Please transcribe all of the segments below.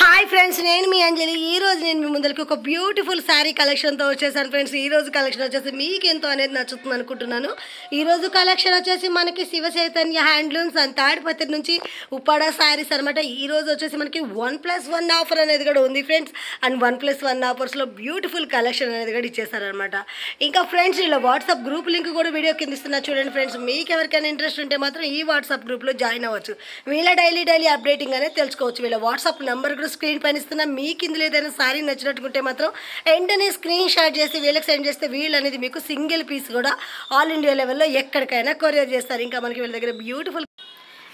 hi friends నేను మీ అంజలి ఈ రోజు నేను మీ ముందరికి ఒక బ్యూటిఫుల్ శారీ కలెక్షన్తో వచ్చేసాను ఫ్రెండ్స్ ఈ రోజు కలెక్షన్ వచ్చేసి మీకు ఎంతో అనేది నచ్చుతుంది అనుకుంటున్నాను ఈ రోజు కలెక్షన్ వచ్చేసి మనకి శివ చైతన్య హ్యాండ్లూమ్స్ అండ్ తాడిపత్రి నుంచి ఉప్పాడా శారీస్ అనమాట ఈ రోజు వచ్చేసి మనకి వన్ ప్లస్ వన్ ఆఫర్ అనేది కూడా ఉంది friends and one plus one ఆఫర్స్లో బ్యూటిఫుల్ కలెక్షన్ అనేది కూడా ఇచ్చేసారనమాట ఇంకా ఫ్రెండ్స్ ఇలా వాట్సాప్ గ్రూప్ లింక్ కూడా వీడియో కింద ఇస్తున్నా చూడండి ఫ్రెండ్స్ మీకు ఎవరికైనా ఇంట్రెస్ట్ ఉంటే మాత్రం ఈ వాట్సాప్ గ్రూప్లో జాయిన్ అవ్వచ్చు వీళ్ళ డైలీ డైలీ అప్డేటింగ్ అనేది తెలుసుకోవచ్చు వీళ్ళ వాట్సాప్ నెంబర్ నంబర్ కూడా స్క్రీన్ పైన ఇస్తున్నా మీకు ఇందులో ఏదైనా సారీ నచ్చినట్టుకుంటే మాత్రం వెంటనే స్క్రీన్ షాట్ చేసి వీళ్ళకి సెండ్ చేస్తే వీళ్ళు అనేది మీకు సింగిల్ పీస్ కూడా ఆల్ ఇండియా లెవెల్లో ఎక్కడికైనా కొరియర్ చేస్తారు ఇంకా మనకి వీళ్ళ దగ్గర బ్యూటిఫుల్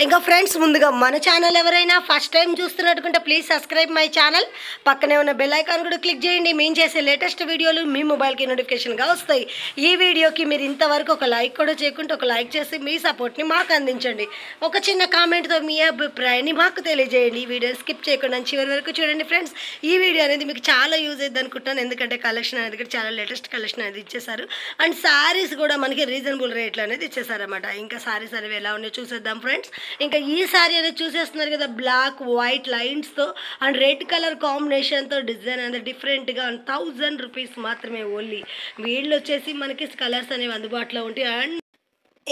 ఇంకా ఫ్రెండ్స్ ముందుగా మన ఛానల్ ఎవరైనా ఫస్ట్ టైం చూస్తున్నట్టుకుంటే ప్లీజ్ సబ్స్క్రైబ్ మై ఛానల్ పక్కనే ఉన్న బెల్ ఐకాన్ కూడా క్లిక్ చేయండి మేము చేసే లేటెస్ట్ వీడియోలు మీ మొబైల్కి నోటిఫికేషన్గా వస్తాయి ఈ వీడియోకి మీరు ఇంతవరకు ఒక లైక్ కూడా చేయకుండా ఒక లైక్ చేసి మీ సపోర్ట్ని మాకు అందించండి ఒక చిన్న కామెంట్తో మీ అభిప్రాయాన్ని మాకు తెలియజేయండి ఈ వీడియో స్కిప్ చేయకుండా చివరి వరకు చూడండి ఫ్రెండ్స్ ఈ వీడియో అనేది మీకు చాలా యూజ్ అవుతుంది అనుకుంటున్నాను ఎందుకంటే కలెక్షన్ అనేది కూడా చాలా లేటెస్ట్ కలెక్షన్ అనేది ఇచ్చేసారు అండ్ శారీస్ కూడా మనకి రీజనబుల్ రేట్లు అనేది ఇచ్చేసారన్నమాట ఇంకా శారీస్ అనేవి ఎలా ఉన్నాయో చూసేద్దాం ఫ్రెండ్స్ ఇంకా ఈ సారీ అనేది చూసేస్తున్నారు కదా బ్లాక్ వైట్ లైన్స్తో అండ్ రెడ్ కలర్ కాంబినేషన్తో డిజైన్ అనేది డిఫరెంట్గా థౌజండ్ రూపీస్ మాత్రమే ఓన్లీ వీళ్ళు వచ్చేసి మనకి కలర్స్ అనేవి అందుబాటులో ఉంటాయి అండ్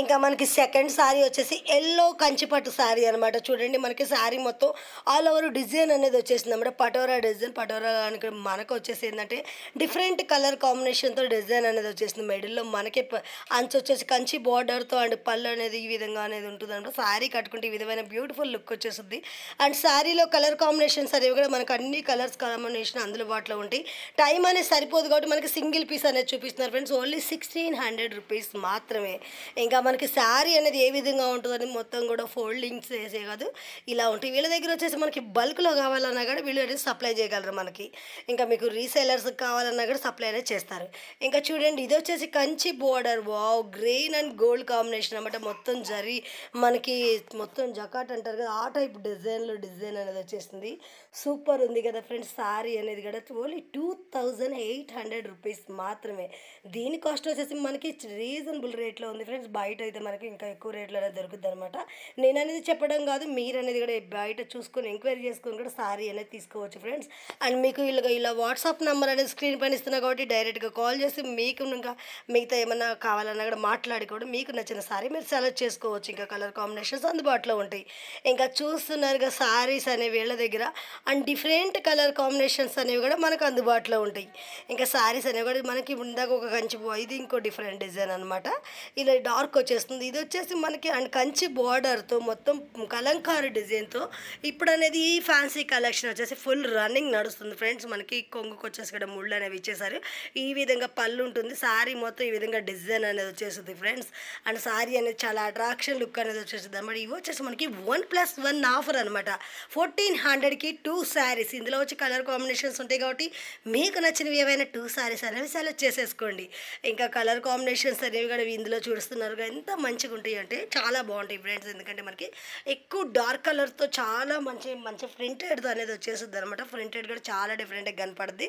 ఇంకా మనకి సెకండ్ శారీ వచ్చేసి ఎల్లో కంచిపట్టు శారీ అనమాట చూడండి మనకి శారీ మొత్తం ఆల్ ఓవర్ డిజైన్ అనేది వచ్చేసింది అనమాట పటోరా డిజైన్ పటోరా మనకు వచ్చేసి ఏంటంటే డిఫరెంట్ కలర్ కాంబినేషన్తో డిజైన్ అనేది వచ్చేసింది మెడిల్లో మనకి అంచు వచ్చేసి కంచి బార్డర్తో అండ్ పళ్ళు అనేది ఈ విధంగా అనేది ఉంటుంది అనమాట శారీ కట్టుకుంటే ఈ విధమైన బ్యూటిఫుల్ లుక్ వచ్చేస్తుంది అండ్ శారీలో కలర్ కాంబినేషన్స్ అనేవి కూడా మనకు అన్ని కలర్స్ కాంబినేషన్ అందుబాటులో ఉంటాయి టైం అనేది సరిపోదు కాబట్టి మనకి సింగిల్ పీస్ అనేది చూపిస్తున్నారు friends only sixteen hundred rupees మాత్రమే ఇంకా మనకి శారీ అనేది ఏ విధంగా ఉంటుందని మొత్తం కూడా ఫోల్డింగ్స్ వేసే కాదు ఇలా ఉంటాయి వీళ్ళ దగ్గర వచ్చేసి మనకి బల్క్లో కావాలన్నా కూడా వీళ్ళు అనేది సప్లై చేయగలరు మనకి ఇంకా మీకు రీసేలర్స్ కావాలన్నా కూడా సప్లై అనేది చేస్తారు ఇంకా చూడండి ఇది వచ్చేసి Kanchi border wow green and gold combination అనమాట మొత్తం జరి మనకి మొత్తం జకాట్ అంటారు కదా ఆ టైప్ డిజైన్లో డిజైన్ అనేది వచ్చేసింది సూపర్ ఉంది కదా ఫ్రెండ్స్ శారీ అనేది కూడా only two thousand eight hundred rupees మాత్రమే దీని కాస్ట్ వచ్చేసి మనకి రీజనబుల్ రేట్లో ఉంది ఫ్రెండ్స్ బయట బయట అయితే మనకి ఇంకా ఎక్కువ రేట్లో దొరుకుతుంది అనమాట నేను అనేది చెప్పడం కాదు మీరు అనేది కూడా బయట చూసుకొని ఎంక్వైరీ చేసుకొని కూడా సారీ అనేది తీసుకోవచ్చు ఫ్రెండ్స్ అండ్ మీకు ఇలా ఇలా వాట్సాప్ నెంబర్ అనేది స్క్రీన్ పైన ఇస్తున్నా కాబట్టి డైరెక్ట్గా కాల్ చేసి మీకు ఇంకా మిగతా ఏమన్నా కావాలన్నా కూడా మాట్లాడుకోవడం మీకు నచ్చిన సారీ మీరు సెలెక్ట్ చేసుకోవచ్చు ఇంకా కలర్ కాంబినేషన్స్ అందుబాటులో ఉంటాయి ఇంకా చూస్తున్నారుగా సారీస్ అనేవి వీళ్ళ దగ్గర అండ్ డిఫరెంట్ కలర్ కాంబినేషన్స్ అనేవి కూడా మనకు అందుబాటులో ఉంటాయి ఇంకా సారీస్ అనేవి కూడా మనకి ఇందాక ఒక కంచి ఇది ఇంకో డిఫరెంట్ డిజైన్ అనమాట ఇలా డార్క్ వచ్చేస్తుంది ఇది వచ్చేసి మనకి అండ్ కంచి బార్డర్తో మొత్తం కలంకారీ డిజైన్తో ఇప్పుడు అనేది ఈ ఫ్యాన్సీ కలెక్షన్ వచ్చేసి ఫుల్ రన్నింగ్ నడుస్తుంది ఫ్రెండ్స్ మనకి కొంగుకు వచ్చేసి ఇక్కడ ముళ్ళు అనేవి ఇచ్చేసారు ఈ విధంగా పళ్ళు ఉంటుంది శారీ మొత్తం ఈ విధంగా డిజైన్ అనేది వచ్చేస్తుంది ఫ్రెండ్స్ అండ్ శారీ అనేది చాలా అట్రాక్షన్ లుక్ అనేది వచ్చేస్తుంది అన్నమాట ఇవి వచ్చేసి మనకి వన్ ప్లస్ వన్ ఆఫర్ అనమాట ఫోర్టీన్ హండ్రెడ్కి టూ శారీస్ ఇందులో వచ్చి కలర్ కాంబినేషన్స్ ఉంటాయి కాబట్టి మీకు నచ్చినవి ఏవైనా టూ శారీస్ అనేవి సెలెక్ట్ చేసేసుకోండి ఇంకా కలర్ కాంబినేషన్స్ అనేవి కూడా ఇందులో చూస్తున్నారు కానీ ఎంత మంచిగా ఉంటాయి అంటే చాలా బాగుంటాయి ఫ్రెండ్స్ ఎందుకంటే మనకి ఎక్కువ డార్క్ కలర్తో చాలా మంచి మంచి ప్రింటెడ్ అనేది వచ్చేస్తుంది అనమాట ప్రింటెడ్ కూడా చాలా డిఫరెంట్గా కనపడుద్ది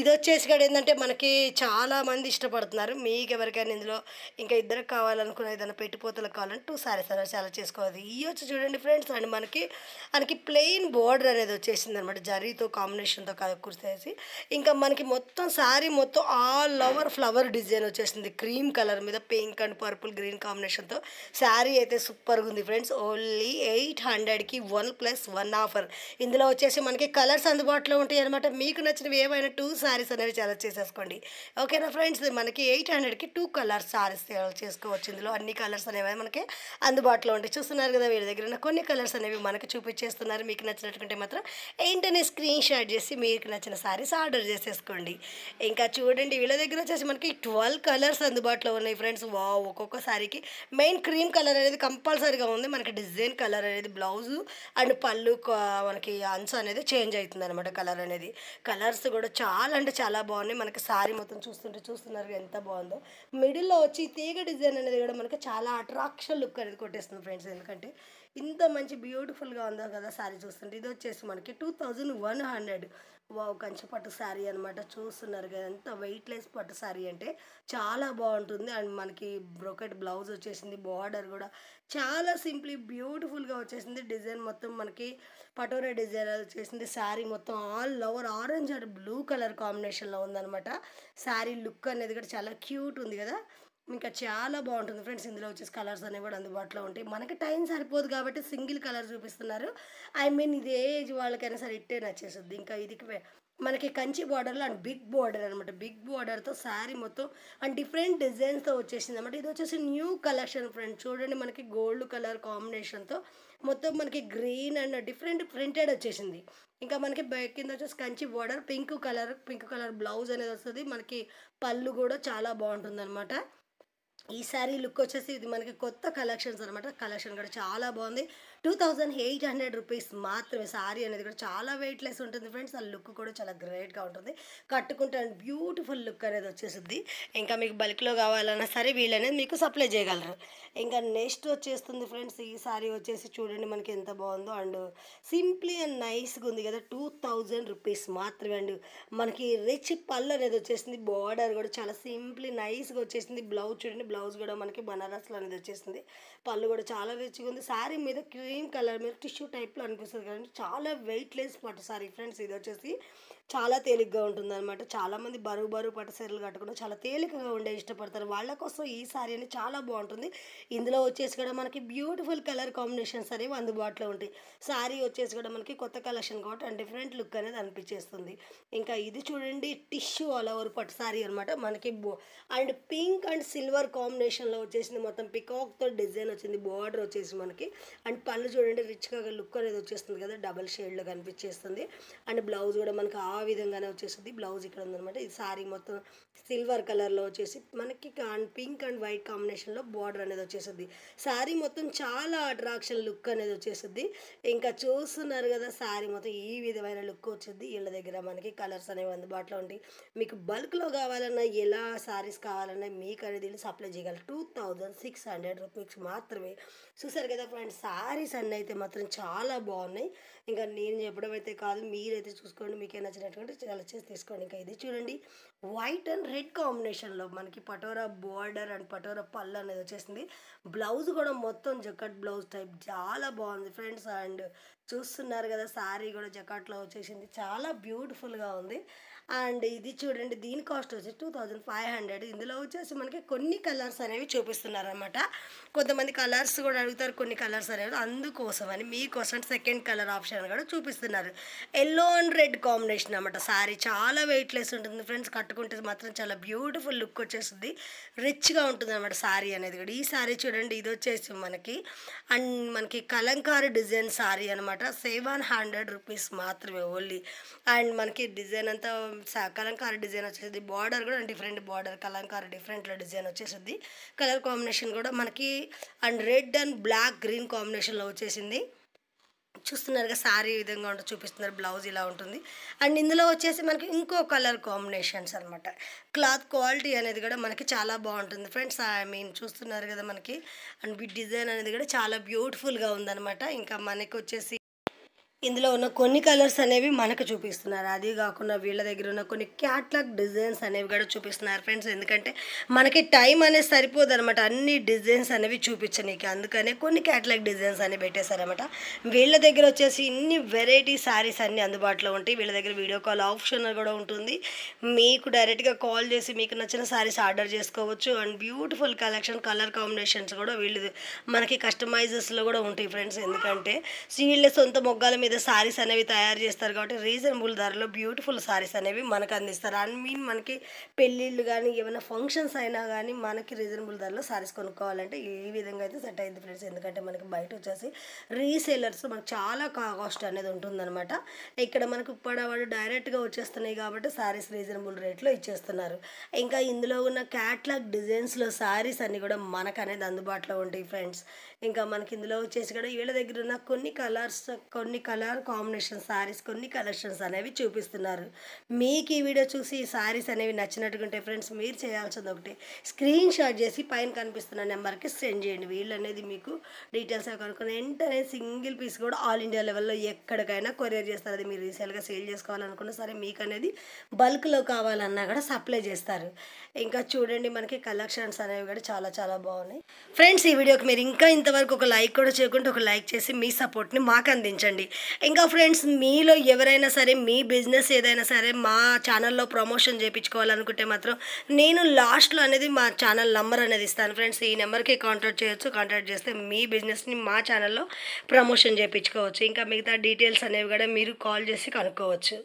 ఇది వచ్చేసి కూడా ఏంటంటే మనకి చాలా మంది ఇష్టపడుతున్నారు మీకు ఎవరికైనా ఇందులో ఇంకా ఇద్దరికి కావాలనుకున్న ఏదైనా పెట్టిపోతలకు కావాలంటే టూ సారీస్ అలా చాలా చేసుకోవాలి ఈ వచ్చి చూడండి ఫ్రెండ్స్ అండ్ మనకి మనకి ప్లెయిన్ బోర్డర్ అనేది వచ్చేసింది అనమాట జరీతో కాంబినేషన్తో కురిసేసి ఇంకా మనకి మొత్తం శారీ మొత్తం ఆల్ ఓవర్ ఫ్లవర్ డిజైన్ వచ్చేసింది క్రీమ్ కలర్ మీద పింక్ అండ్ పర్పుల్ గ్రీన్ కాంబినేషన్తో శారీ అయితే సూపర్గా ఉంది ఫ్రెండ్స్ ఓన్లీ ఎయిట్ హండ్రెడ్కి వన్ ప్లస్ వన్ ఆఫర్ ఇందులో వచ్చేసి మనకి కలర్స్ అందుబాటులో ఉంటాయి అనమాట మీకు నచ్చినవి ఏమైనా టూ శారీస్ అనేవి సెలెక్ట్ చేసేసుకోండి ఓకేనా ఫ్రెండ్స్ మనకి ఎయిట్ హండ్రెడ్కి టూ కలర్స్ శారీస్ సెలెక్ట్ చేసుకోవచ్చు ఇందులో అన్ని కలర్స్ అనేవి మనకి అందుబాటులో ఉంటాయి చూస్తున్నారు కదా వీడి దగ్గర కొన్ని కలర్స్ అనేవి మనకి చూపించేస్తున్నారు మీకు నచ్చినట్టుకుంటే మాత్రం ఏంటనే స్క్రీన్ షాట్ చేసి మీకు నచ్చిన శారీస్ ఆర్డర్ చేసేసుకోండి ఇంకా చూడండి వీళ్ళ దగ్గర వచ్చేసి మనకి ట్వెల్వ్ కలర్స్ అందుబాటులో ఉన్నాయి ఫ్రెండ్స్ వా ఒక్కొక్క శారీకి మనకి మెయిన్ క్రీమ్ కలర్ అనేది కంపల్సరీగా ఉంది మనకి డిజైన్ కలర్ అనేది బ్లౌజు అండ్ పళ్ళు మనకి అన్స్ అనేది చేంజ్ అవుతుంది అనమాట కలర్ అనేది కలర్స్ కూడా చాలా అంటే చాలా బాగున్నాయి మనకి శారీ మొత్తం చూస్తుంటే చూస్తున్నారు ఎంత బాగుందో మిడిల్లో వచ్చి తీగ డిజైన్ అనేది కూడా మనకి చాలా అట్రాక్షన్ లుక్ అనేది కొట్టేస్తుంది ఫ్రెండ్స్ ఎందుకంటే ఇంత మంచి బ్యూటిఫుల్గా ఉందో కదా శారీ చూస్తుంటే ఇది వచ్చేసి మనకి two thousand one hundred Kanchi pattu sari అనమాట చూస్తున్నారు కదా ఎంత వెయిట్లెస్ పట్టు శారీ అంటే చాలా బాగుంటుంది అండ్ మనకి బ్రోకెట్ బ్లౌజ్ వచ్చేసింది బార్డర్ కూడా చాలా సింప్లీ బ్యూటిఫుల్గా వచ్చేసింది డిజైన్ మొత్తం మనకి పటోరా డిజైన్ వచ్చేసింది శారీ మొత్తం all over orange and blue colour కాంబినేషన్లో ఉందనమాట శారీ లుక్ అనేది కూడా చాలా క్యూట్ ఉంది కదా ఇంకా చాలా బాగుంటుంది ఫ్రెండ్స్ ఇందులో వచ్చేసి కలర్స్ అనేవి కూడా అందుబాటులో ఉంటాయి మనకి టైం సరిపోదు కాబట్టి సింగిల్ కలర్ చూపిస్తున్నారు ఐ మీన్ ఇది ఏజ్ వాళ్ళకైనా సరే ఇట్టే నచ్చేస్తుంది ఇంకా ఇది మనకి కంచి బార్డర్లో అండ్ బిగ్ బార్డర్ అనమాట బిగ్ బార్డర్తో శారీ మొత్తం అండ్ డిఫరెంట్ డిజైన్స్తో వచ్చేసింది అనమాట ఇది వచ్చేసి న్యూ కలెక్షన్ ఫ్రెండ్ చూడండి మనకి గోల్డ్ కలర్ కాంబినేషన్తో మొత్తం మనకి గ్రీన్ అండ్ డిఫరెంట్ ప్రింటెడ్ వచ్చేసింది ఇంకా మనకి కింద వచ్చేసి Kanchi border pink colour pink colour blouse అనేది వస్తుంది మనకి పళ్ళు కూడా చాలా బాగుంటుంది అనమాట ఈ శారీ లుక్ వచ్చేసి ఇది మనకి కొత్త కలెక్షన్స్ అనమాట కలెక్షన్ కూడా చాలా బాగుంది two thousand eight hundred rupees మాత్రమే శారీ అనేది కూడా చాలా వెయిట్లెస్ ఉంటుంది ఫ్రెండ్స్ ఆ లుక్ కూడా చాలా గ్రేట్గా ఉంటుంది కట్టుకుంటే బ్యూటిఫుల్ లుక్ అనేది వచ్చేస్తుంది ఇంకా మీకు బల్క్లో కావాలన్నా సరే వీళ్ళనేది మీకు సప్లై చేయగలరు ఇంకా నెక్స్ట్ వచ్చేస్తుంది ఫ్రెండ్స్ ఈ శారీ వచ్చేసి చూడండి మనకి ఎంత బాగుందో అండ్ సింప్లీ అండ్ నైస్గా ఉంది కదా టూ థౌజండ్ రూపీస్ మాత్రమే అండ్ మనకి రిచ్ పళ్ళు అనేది వచ్చేసింది బార్డర్ కూడా చాలా సింప్లీ నైస్గా వచ్చేసింది బ్లౌజ్ చూడండి బ్లౌజ్ కూడా మనకి బనారస్లో అనేది వచ్చేసింది పళ్ళు కూడా చాలా రిచ్గా ఉంది శారీ మీద క్రీ గ్రీన్ కలర్ మీద టిష్యూ టైప్లో అనిపిస్తుంది కదండి చాలా వెయిట్ లెస్ మాట సారీ ఫ్రెండ్స్ ఇది వచ్చేసి చాలా తేలిగ్గా ఉంటుంది అనమాట చాలామంది బరువు బరువు పట్టు సీరలు కట్టుకున్న చాలా తేలికగా ఉండే ఇష్టపడతారు వాళ్ళ కోసం ఈ సారీ అని చాలా బాగుంటుంది ఇందులో వచ్చేసి కూడా మనకి బ్యూటిఫుల్ కలర్ కాంబినేషన్స్ అనేవి అందుబాటులో ఉంటాయి సారీ వచ్చేసి కూడా మనకి కొత్త కలెక్షన్ కాబట్టి అండ్ డిఫరెంట్ లుక్ అనేది అనిపించేస్తుంది ఇంకా ఇది చూడండి tissue all over pattu sari అనమాట మనకి అండ్ పింక్ అండ్ సిల్వర్ కాంబినేషన్లో వచ్చేసింది మొత్తం పికాక్తో డిజైన్ వచ్చింది బార్డర్ వచ్చేసి మనకి అండ్ పళ్ళు చూడండి రిచ్గా లుక్ అనేది వచ్చేస్తుంది కదా డబల్ షేడ్లో కనిపించేస్తుంది అండ్ బ్లౌజ్ కూడా మనకి ఆ విధంగానే వచ్చేసింది బ్లౌజ్ ఇక్కడ ఉందనమాట ఇది శారీ మొత్తం సిల్వర్ కలర్లో వచ్చేసి మనకి పింక్ అండ్ వైట్ కాంబినేషన్లో బార్డర్ అనేది వచ్చేసింది శారీ మొత్తం చాలా అట్రాక్షన్ లుక్ అనేది వచ్చేసింది ఇంకా చూస్తున్నారు కదా శారీ మొత్తం ఈ విధమైన లుక్ వచ్చింది వీళ్ళ దగ్గర మనకి కలర్స్ అనేవి అందుబాటులో ఉంటాయి మీకు బల్క్లో కావాలన్నా ఎలా శారీస్ కావాలన్నా మీకు అనేది సప్లై చేయగలరు two thousand six hundred rupees మాత్రమే చూసారు కదా ఫ్రెండ్స్ శారీస్ అన్నీ అయితే మాత్రం చాలా బాగున్నాయి ఇంకా నేను చెప్పడం అయితే కాదు మీరైతే చూసుకోండి మీకే నచ్చిన నచ్చినటువంటి చాలా చేసి తీసుకోండి ఇంకా ఇది చూడండి వైట్ అండ్ రెడ్ కాంబినేషన్లో మనకి పటోరా బార్డర్ అండ్ పటోరా పళ్ళు అనేది వచ్చేసింది బ్లౌజ్ కూడా మొత్తం జకట్ బ్లౌజ్ టైప్ చాలా బాగుంది ఫ్రెండ్స్ అండ్ చూస్తున్నారు కదా శారీ కూడా జకాట్లో వచ్చేసింది చాలా బ్యూటిఫుల్గా ఉంది అండ్ ఇది చూడండి దీని కాస్ట్ వచ్చేసి టూ థౌజండ్ ఫైవ్ హండ్రెడ్ ఇందులో వచ్చేసి మనకి కొన్ని కలర్స్ అనేవి చూపిస్తున్నారనమాట కొంతమంది కలర్స్ కూడా అడుగుతారు కొన్ని కలర్స్ అనేవి అందుకోసం అని మీకోసం సెకండ్ కలర్ ఆప్షన్ కూడా చూపిస్తున్నారు ఎల్లో అండ్ రెడ్ కాంబినేషన్ అనమాట శారీ చాలా వెయిట్లెస్ ఉంటుంది ఫ్రెండ్స్ కట్టుకుంటే మాత్రం చాలా బ్యూటిఫుల్ లుక్ వచ్చేస్తుంది రిచ్గా ఉంటుంది అనమాట శారీ అనేది కూడా ఈ శారీ చూడండి ఇది వచ్చేసి మనకి అండ్ మనకి కలంకారు డిజైన్ శారీ అనమాట సెవెన్ హండ్రెడ్ రూపీస్ మాత్రమే ఓన్లీ అండ్ మనకి డిజైన్ అంతా కలంకారీ డిజైన్ వచ్చేది బార్డర్ కూడా డిఫరెంట్ బార్డర్ కలంకారీ డిఫరెంట్లో డిజైన్ వచ్చేసింది కలర్ కాంబినేషన్ కూడా మనకి and red and black green కాంబినేషన్లో వచ్చేసింది చూస్తున్నారుగా సారీ విధంగా ఉంటుంది చూపిస్తున్నారు బ్లౌజ్ ఇలా ఉంటుంది అండ్ ఇందులో వచ్చేసి మనకి ఇంకో కలర్ కాంబినేషన్స్ అనమాట క్లాత్ క్వాలిటీ అనేది కూడా మనకి చాలా బాగుంటుంది ఫ్రెండ్స్ ఐ మీన్ చూస్తున్నారు కదా మనకి అండ్ డిజైన్ అనేది కూడా చాలా బ్యూటిఫుల్గా ఉందనమాట ఇంకా మనకి వచ్చేసి ఇందులో ఉన్న కొన్ని కలర్స్ అనేవి మనకు చూపిస్తున్నారు అది కాకుండా వీళ్ళ దగ్గర ఉన్న కొన్ని క్యాట్లాగ్ డిజైన్స్ అనేవి కూడా చూపిస్తున్నారు ఫ్రెండ్స్ ఎందుకంటే మనకి టైం అనేది సరిపోదు అనమాట అన్ని డిజైన్స్ అనేవి చూపించడానికి అందుకనే కొన్ని క్యాట్లాగ్ డిజైన్స్ అనేవి పెట్టేశారనమాట వీళ్ళ దగ్గర వచ్చేసి ఇన్ని వెరైటీ శారీస్ అన్ని అందుబాటులో ఉంటాయి వీళ్ళ దగ్గర వీడియో కాల్ ఆప్షన్ కూడా ఉంటుంది మీకు డైరెక్ట్గా కాల్ చేసి మీకు నచ్చిన శారీస్ ఆర్డర్ చేసుకోవచ్చు and beautiful collection colour combinations కూడా వీళ్ళు మనకి కస్టమైజెస్లో కూడా ఉంటాయి ఫ్రెండ్స్ ఎందుకంటే వీళ్ళ సొంత మొగ్గాల మీద మీద సారీస్ అనేవి తయారు చేస్తారు కాబట్టి రీజనబుల్ ధరలో బ్యూటిఫుల్ సారీస్ అనేవి మనకు అందిస్తారు అండ్ మీన్ మనకి పెళ్ళిళ్ళు కానీ ఏమైనా ఫంక్షన్స్ అయినా కానీ మనకి రీజనబుల్ ధరలో సారీస్ కొనుక్కోవాలంటే ఈ విధంగా అయితే సెట్ అయింది ఫ్రెండ్స్ ఎందుకంటే మనకి బయట వచ్చేసి రీసేలర్స్ మనకు చాలా కాస్ట్ అనేది ఉంటుందన్నమాట ఇక్కడ మనకు ఇప్పుడు డైరెక్ట్గా వచ్చేస్తున్నాయి కాబట్టి సారీస్ రీజనబుల్ రేట్లో ఇచ్చేస్తున్నారు ఇంకా ఇందులో ఉన్న క్యాట్లాగ్ డిజైన్స్లో సారీస్ అన్నీ కూడా మనకు అనేది అందుబాటులో ఉంటాయి ఫ్రెండ్స్ ఇంకా మనకి ఇందులో వచ్చేసి కూడా వీళ్ళ దగ్గర ఉన్న కొన్ని కలర్స్ కొన్ని కలర్స్ కలర్ కాంబినేషన్ శారీస్ కొన్ని కలెక్షన్స్ అనేవి చూపిస్తున్నారు మీకు ఈ వీడియో చూసి ఈ శారీస్ అనేవి నచ్చినట్టుకుంటే ఫ్రెండ్స్ మీరు చేయాల్సింది ఒకటి స్క్రీన్ షాట్ చేసి పైన కనిపిస్తున్న నెంబర్కి సెండ్ చేయండి వీళ్ళు అనేది మీకు డీటెయిల్స్ కనుక్కుని వెంటనే సింగిల్ పీస్ కూడా ఆల్ ఇండియా లెవెల్లో ఎక్కడికైనా కొరియర్ చేస్తారు అది మీరు రీసెల్గా సేల్ చేసుకోవాలనుకున్నా సరే మీకు అనేది బల్క్లో కావాలన్నా కూడా సప్లై చేస్తారు ఇంకా చూడండి మనకి కలెక్షన్స్ అనేవి కూడా చాలా చాలా బాగున్నాయి ఫ్రెండ్స్ ఈ వీడియోకి మీరు ఇంకా ఇంతవరకు ఒక లైక్ కూడా చేయకుండా ఒక లైక్ చేసి మీ సపోర్ట్ని మాకు అందించండి ఇంకా ఫ్రెండ్స్ మీలో ఎవరైనా సరే మీ బిజినెస్ ఏదైనా సరే మా ఛానల్లో ప్రమోషన్ చేయించుకోవాలనుకుంటే మాత్రం నేను లాస్ట్లో అనేది మా ఛానల్ నంబర్ అనేది ఇస్తాను ఫ్రెండ్స్ ఈ నెంబర్కి కాంటాక్ట్ చేయొచ్చు కాంటాక్ట్ చేస్తే మీ బిజినెస్ని మా ఛానల్లో ప్రమోషన్ చేయించుకోవచ్చు ఇంకా మిగతా డీటెయిల్స్ అనేవి కూడా మీరు కాల్ చేసి కనుక్కోవచ్చు